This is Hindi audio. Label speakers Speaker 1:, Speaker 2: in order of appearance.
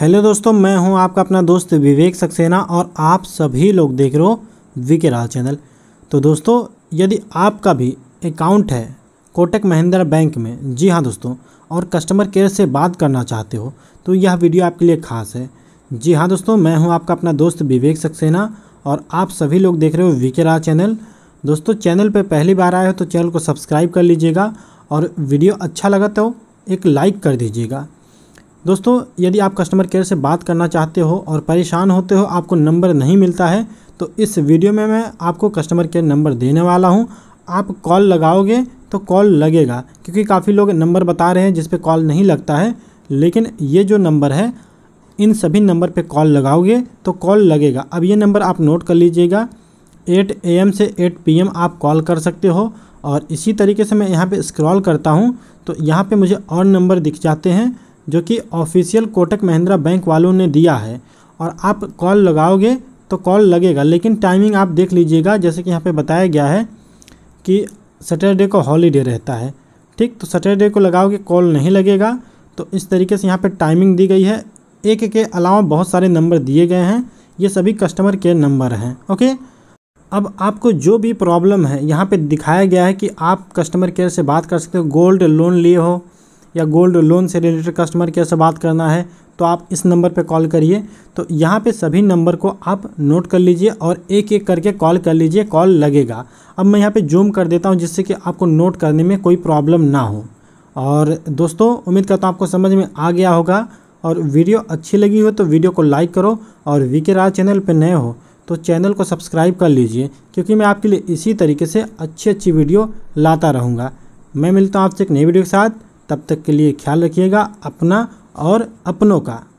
Speaker 1: हेलो दोस्तों मैं हूं आपका अपना दोस्त विवेक सक्सेना और आप सभी लोग देख रहे हो के राज चैनल तो दोस्तों यदि आपका भी अकाउंट है कोटक महिंद्रा बैंक में जी हाँ दोस्तों और कस्टमर केयर से बात करना चाहते हो तो यह वीडियो आपके लिए खास है जी हाँ दोस्तों मैं हूं आपका अपना दोस्त विवेक सक्सेना और आप सभी लोग देख रहे हो वी राज चैनल दोस्तों चैनल पर पहली बार आए हो तो चैनल को सब्सक्राइब कर लीजिएगा और वीडियो अच्छा लगा तो एक लाइक कर दीजिएगा दोस्तों यदि आप कस्टमर केयर से बात करना चाहते हो और परेशान होते हो आपको नंबर नहीं मिलता है तो इस वीडियो में मैं आपको कस्टमर केयर नंबर देने वाला हूँ आप कॉल लगाओगे तो कॉल लगेगा क्योंकि काफ़ी लोग नंबर बता रहे हैं जिस पर कॉल नहीं लगता है लेकिन ये जो नंबर है इन सभी नंबर पे कॉल लगाओगे तो कॉल लगेगा अब ये नंबर आप नोट कर लीजिएगा 8 एम से 8 एम आप कॉल कर सकते हो और इसी तरीके से मैं यहाँ पे स्क्रॉल करता हूँ तो यहाँ पे मुझे और नंबर दिख जाते हैं जो कि ऑफिशियल कोटक महिंद्रा बैंक वालों ने दिया है और आप कॉल लगाओगे तो कॉल लगेगा लेकिन टाइमिंग आप देख लीजिएगा जैसे कि यहाँ पे बताया गया है कि सैटरडे को हॉलीडे रहता है ठीक तो सैटरडे को लगाओगे कॉल नहीं लगेगा तो इस तरीके से यहाँ पे टाइमिंग दी गई है एक के अलावा बहुत सारे नंबर दिए गए हैं ये सभी कस्टमर केयर नंबर हैं ओके अब आपको जो भी प्रॉब्लम है यहाँ पर दिखाया गया है कि आप कस्टमर केयर से बात कर सकते हो गोल्ड लोन लिए हो या गोल्ड लोन से रिलेटेड कस्टमर केयर से बात करना है तो आप इस नंबर पर कॉल करिए तो यहाँ पे सभी नंबर को आप नोट कर लीजिए और एक एक करके कॉल कर लीजिए कॉल लगेगा अब मैं यहाँ पे जूम कर देता हूँ जिससे कि आपको नोट करने में कोई प्रॉब्लम ना हो और दोस्तों उम्मीद करता हूँ आपको समझ में आ गया होगा और वीडियो अच्छी लगी हो तो वीडियो को लाइक करो और वी के राज चैनल पर नए हो तो चैनल को सब्सक्राइब कर लीजिए क्योंकि मैं आपके लिए इसी तरीके से अच्छी अच्छी वीडियो लाता रहूँगा मैं मिलता हूँ आपसे एक नई वीडियो के साथ तब तक के लिए ख्याल रखिएगा अपना और अपनों का